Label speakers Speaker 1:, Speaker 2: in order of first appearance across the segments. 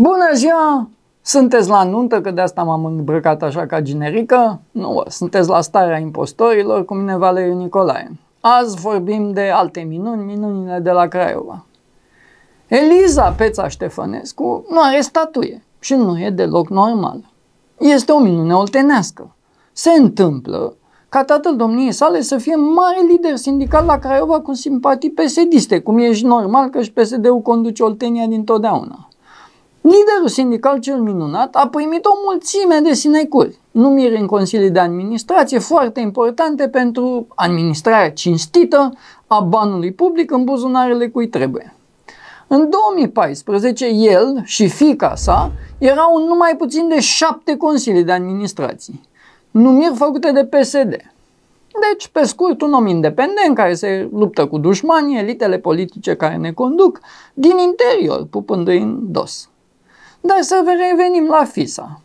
Speaker 1: Bună ziua! Sunteți la nuntă, că de asta m-am îmbrăcat așa ca generică? Nu, sunteți la starea impostorilor cu mine Valeriu Nicolae. Azi vorbim de alte minuni, minunile de la Craiova. Eliza Peța Ștefănescu nu are statuie și nu e deloc normal. Este o minune oltenească. Se întâmplă ca tatăl domniei sale să fie mare lider sindical la Craiova cu simpatii psd cum e și normal că și PSD-ul conduce Oltenia dintotdeauna. Liderul sindical cel minunat a primit o mulțime de sinecuri, numiri în consilii de administrație foarte importante pentru administrarea cinstită a banului public în buzunarele cui trebuie. În 2014, el și fica sa erau în numai puțin de șapte consilii de administrație, numiri făcute de PSD. Deci, pe scurt, un om independent care se luptă cu dușmanii, elitele politice care ne conduc, din interior, pupându-i în dos. Dar să revenim la FISA.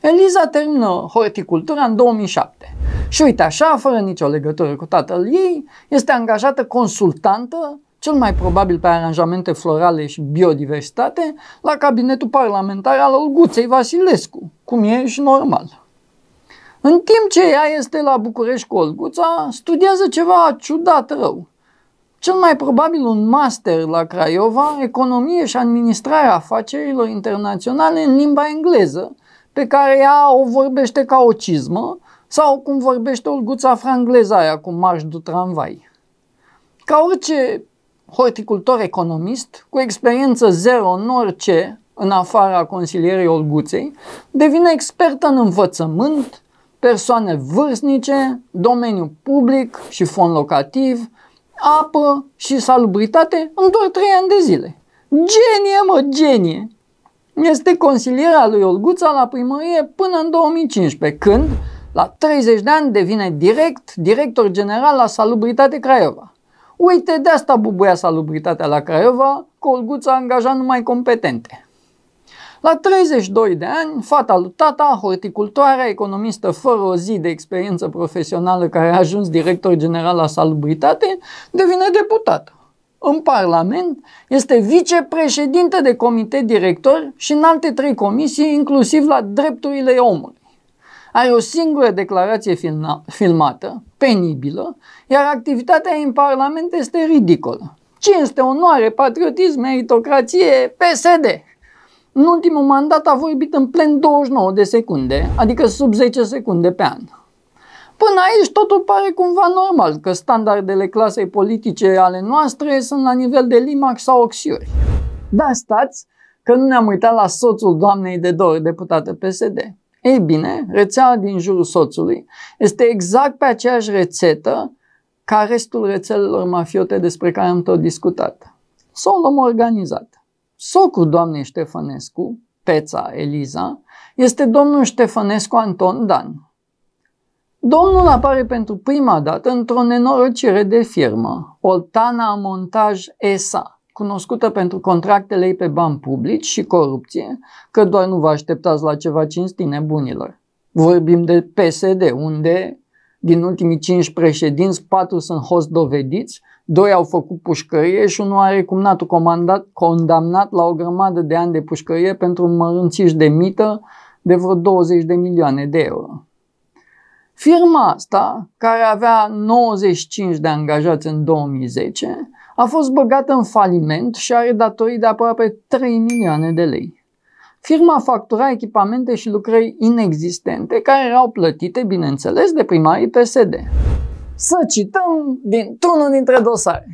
Speaker 1: Eliza termină horticultura în 2007 și uite așa, fără nicio legătură cu tatăl ei, este angajată consultantă, cel mai probabil pe aranjamente florale și biodiversitate, la cabinetul parlamentar al Olguței Vasilescu, cum e și normal. În timp ce ea este la București cu Olguța, studiază ceva ciudat rău, cel mai probabil un master la Craiova, economie și administrare afacerilor internaționale în limba engleză, pe care ea o vorbește ca o cizmă, sau cum vorbește Olguța frangleza aia cu marș du tramvai. Ca orice horticultor economist, cu experiență zero în orice, în afara consilierii Olguței, devine expert în învățământ, persoane vârstnice, domeniu public și fond locativ, apă și salubritate în doar trei ani de zile. Genie, mă, genie! Este consiliera lui Olguța la primărie până în 2015, când, la 30 de ani, devine direct director general la Salubritate Craiova. Uite, de asta bubuia salubritatea la Craiova, că Olguța angaja numai competente. La 32 de ani, fata lui tata, horticultoare, economistă fără o zi de experiență profesională care a ajuns director general la salubritate, devine deputată. În Parlament este vicepreședinte de comitet director și în alte trei comisii, inclusiv la drepturile omului are o singură declarație filmată, penibilă, iar activitatea în Parlament este ridicolă. Cinste, onoare, patriotism, meritocrație, PSD. În ultimul mandat a vorbit în plen 29 de secunde, adică sub 10 secunde pe an. Până aici totul pare cumva normal, că standardele clasei politice ale noastre sunt la nivel de Limac sau Oxiuri. Dar stați că nu ne-am uitat la soțul doamnei de dor deputată PSD. Ei bine, rețeaua din jurul soțului este exact pe aceeași rețetă ca restul rețelelor mafiote despre care am tot discutat. Să o luăm organizat. Socul doamnei Ștefănescu, peța Eliza, este domnul Ștefănescu Anton Dan. Domnul apare pentru prima dată într-o nenorocire de firmă, Oltana Montaj S.A., cunoscută pentru contractele ei pe bani publici și corupție, că doar nu vă așteptați la ceva cinstine bunilor. Vorbim de PSD, unde din ultimii 5 președinți, 4 sunt host dovediți, 2 au făcut pușcărie și unul a recumnatul comandat, condamnat la o grămadă de ani de pușcărie pentru mărânțiș de mită de vreo 20 de milioane de euro. Firma asta, care avea 95 de angajați în 2010, a fost băgată în faliment și are datorii de aproape 3 milioane de lei. Firma factura echipamente și lucrări inexistente care erau plătite, bineînțeles, de primarii PSD. Să cităm dintr-unul dintre dosare.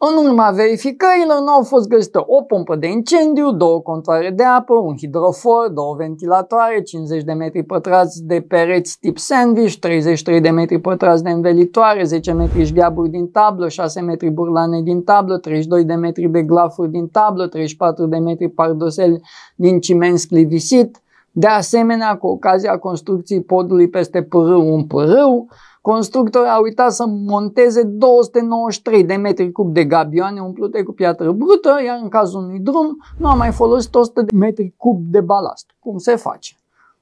Speaker 1: În urma verificărilor nu au fost găsite o pompă de incendiu, două contoare de apă, un hidrofor, două ventilatoare, 50 de metri pătrați de pereți tip sandwich, 33 de metri pătrați de învelitoare, 10 metri șgheaburi din tablă, 6 metri burlane din tablă, 32 de metri de glafuri din tablă, 34 de metri pardoseli din ciment sclivisit, de asemenea, cu ocazia construcției podului peste pârâu un pârâu, constructorul a uitat să monteze 293 de metri cub de gabioane umplute cu piatră brută, iar în cazul unui drum nu a mai folosit 100 de metri cub de balast. Cum se face?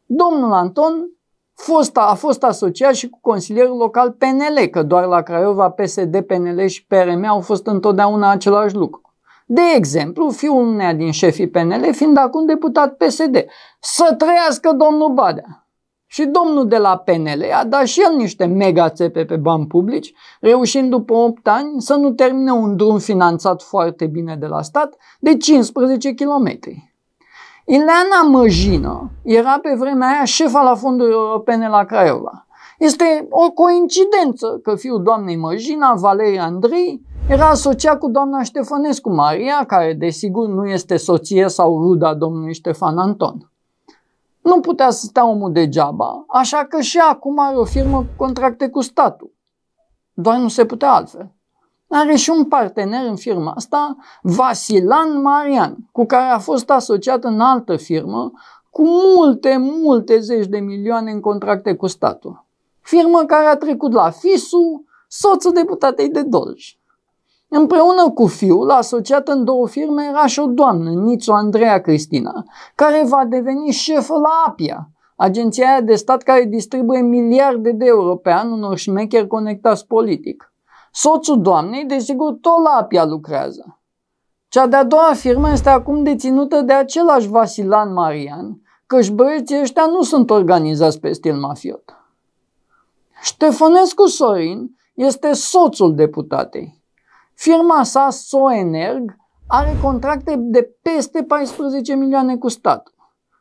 Speaker 1: Domnul Anton fost, a fost asociat și cu consilierul local PNL, că doar la Craiova PSD, PNL și PRM au fost întotdeauna același lucru. De exemplu, fiul unea din șefii PNL fiind acum deputat PSD. Să trăiască domnul Badea! Și domnul de la PNL a dat și el niște mega țepe pe bani publici, reușind după 8 ani să nu termine un drum finanțat foarte bine de la stat de 15 km. Ileana Măjină era pe vremea aia șefa la fonduri europene la Craiova. Este o coincidență că fiul doamnei Măjina, Valeria Andrei, era asociat cu doamna Ștefănescu Maria, care desigur nu este soție sau ruda domnului Ștefan Anton. Nu putea să stea omul degeaba, așa că și acum are o firmă cu contracte cu statul. Doar nu se putea altfel. Are și un partener în firma asta, Vasilan Marian, cu care a fost asociat în altă firmă, cu multe, multe zeci de milioane în contracte cu statul. Firmă care a trecut la FISU, soțul deputatei de Dolj. Împreună cu fiul, asociat în două firme, era și o doamnă, Nițu Andreea Cristina, care va deveni șefă la Apia, agenția de stat care distribuie miliarde de euro pe an unor șmecheri conectați politic. Soțul doamnei, desigur, tot la Apia lucrează. Cea de-a doua firmă este acum deținută de același Vasilan Marian, căci băieții ăștia nu sunt organizați pe stil mafiot. Ștefănescu Sorin este soțul deputatei. Firma sa Soenerg are contracte de peste 14 milioane cu statul.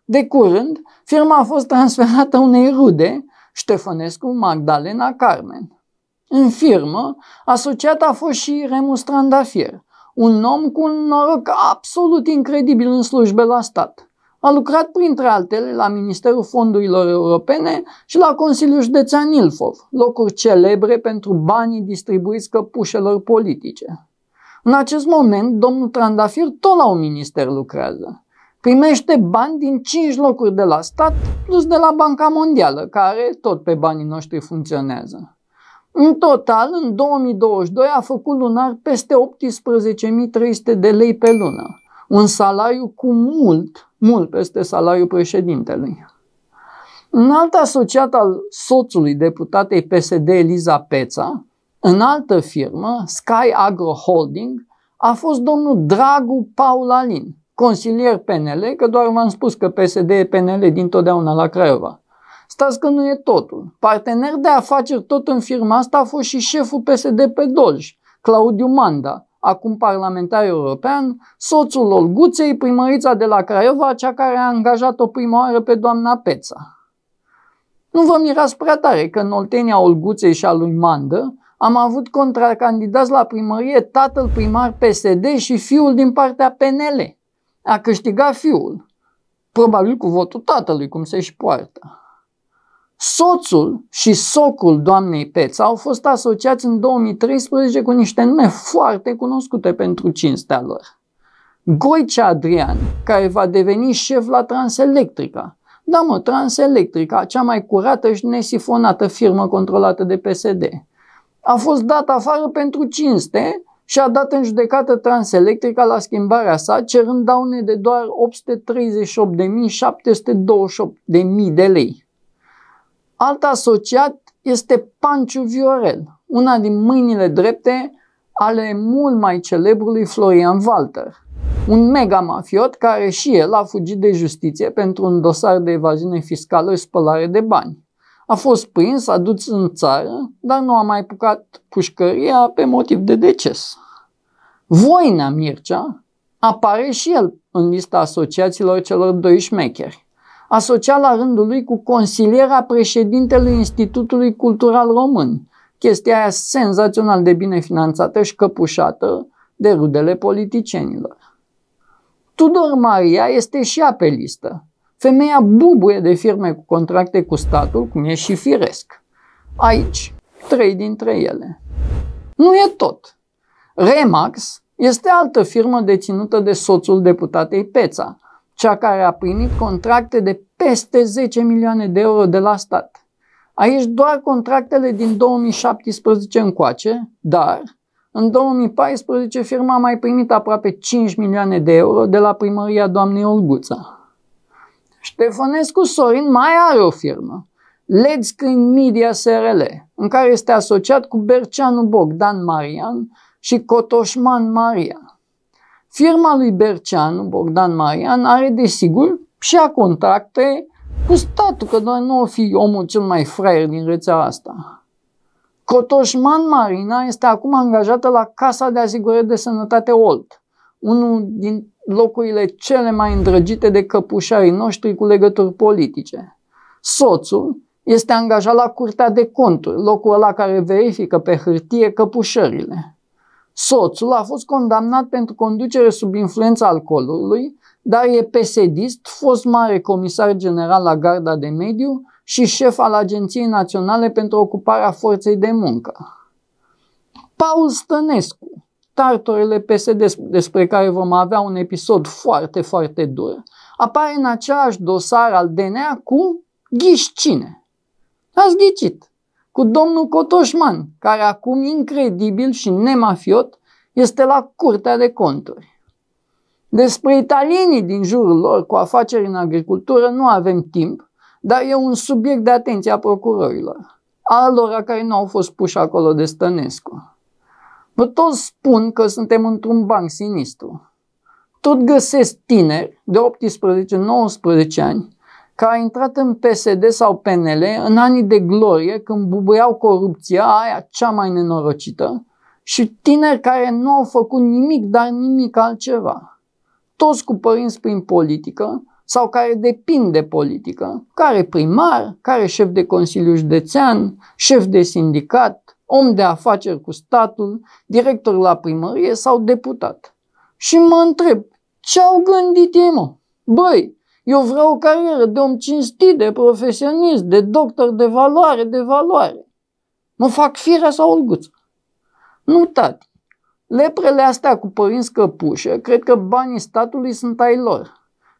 Speaker 1: De curând, firma a fost transferată unei rude, Ștefănescu Magdalena Carmen. În firmă, asociat a fost și Remus Trandafir, un om cu un noroc absolut incredibil în slujbe la stat a lucrat printre altele la Ministerul Fondurilor Europene și la Consiliul Județean Ilfov, locuri celebre pentru banii distribuiți căpușelor politice. În acest moment, domnul Trandafir tot la un minister lucrează. Primește bani din 5 locuri de la stat plus de la Banca Mondială, care tot pe banii noștri funcționează. În total, în 2022 a făcut lunar peste 18.300 de lei pe lună un salariu cu mult, mult peste salariul președintelui. Un alt asociat al soțului deputatei PSD Eliza Peța, în altă firmă, Sky Agro Holding, a fost domnul Dragu Paul Alin, consilier PNL, că doar v-am spus că PSD e PNL dintotdeauna la Craiova. Stați că nu e totul. Partener de afaceri tot în firma asta a fost și șeful PSD pe Dolj, Claudiu Manda, acum parlamentar european, soțul Olguței, primărița de la Craiova, cea care a angajat-o prima oară pe doamna Peța. Nu vă mirați prea tare că în Oltenia Olguței și a lui Mandă am avut contracandidați la primărie tatăl primar PSD și fiul din partea PNL. A câștigat fiul, probabil cu votul tatălui, cum se și poartă. Soțul și socul doamnei Peț au fost asociați în 2013 cu niște nume foarte cunoscute pentru cinstea lor. Goice Adrian, care va deveni șef la Transelectrica. Da mă, Transelectrica, cea mai curată și nesifonată firmă controlată de PSD. A fost dat afară pentru cinste și a dat în judecată Transelectrica la schimbarea sa, cerând daune de doar 838.728.000 de lei. Alt asociat este Panciu Viorel, una din mâinile drepte ale mult mai celebrului Florian Walter, un mega mafiot care și el a fugit de justiție pentru un dosar de evaziune fiscală și spălare de bani. A fost prins, adus în țară, dar nu a mai pucat pușcăria pe motiv de deces. Voinea Mircea apare și el în lista asociațiilor celor doi șmecheri asocia la rândul lui cu consiliera președintelui Institutului Cultural Român, chestia aia senzațional de bine finanțată și căpușată de rudele politicienilor. Tudor Maria este și apelistă. Femeia bubuie de firme cu contracte cu statul, cum e și firesc. Aici, trei dintre ele. Nu e tot. Remax este altă firmă deținută de soțul deputatei Peța, cea care a primit contracte de peste 10 milioane de euro de la stat. Aici doar contractele din 2017 încoace, dar în 2014 firma a mai primit aproape 5 milioane de euro de la primăria doamnei Olguța. Ștefănescu Sorin mai are o firmă, LED Screen Media SRL, în care este asociat cu Berceanu Bogdan Marian și Cotoșman Maria. Firma lui Berceanu, Bogdan Marian, are desigur și a contracte cu statul, că doar nu o fi omul cel mai fraier din rețea asta. Cotoșman Marina este acum angajată la Casa de Asigurări de Sănătate Olt, unul din locurile cele mai îndrăgite de căpușarii noștri cu legături politice. Soțul este angajat la Curtea de Conturi, locul ăla care verifică pe hârtie căpușările. Soțul a fost condamnat pentru conducere sub influența alcoolului, dar e pesedist, fost mare comisar general la Garda de Mediu și șef al Agenției Naționale pentru Ocuparea Forței de Muncă. Paul Stănescu, tartorele PSD despre care vom avea un episod foarte, foarte dur, apare în același dosar al DNA cu ghișcine. Ați ghicit! cu domnul Cotoșman, care acum, incredibil și nemafiot, este la curtea de conturi. Despre italienii din jurul lor cu afaceri în agricultură nu avem timp, dar e un subiect de atenție a procurorilor, alora care nu au fost puși acolo de Stănescu. Vă toți spun că suntem într-un banc sinistru. Tot găsesc tineri de 18-19 ani că a intrat în PSD sau PNL în anii de glorie, când bubuiau corupția aia cea mai nenorocită, și tineri care nu au făcut nimic, dar nimic altceva. Toți cu părinți prin politică sau care depind de politică, care primar, care șef de consiliu județean, șef de sindicat, om de afaceri cu statul, director la primărie sau deputat. Și mă întreb, ce au gândit ei, mă? Băi, eu vreau o carieră de om cinstit, de profesionist, de doctor de valoare, de valoare. Mă fac firea sau olguță. Nu, tati. Leprele astea cu părinți căpușă, cred că banii statului sunt ai lor.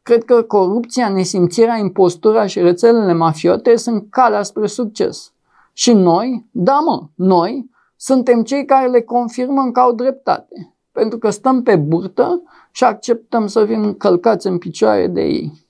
Speaker 1: Cred că corupția, nesimțirea, impostura și rețelele mafiote sunt calea spre succes. Și noi, da mă, noi, suntem cei care le confirmăm că au dreptate, pentru că stăm pe burtă și acceptăm să fim încălcați în picioare de ei.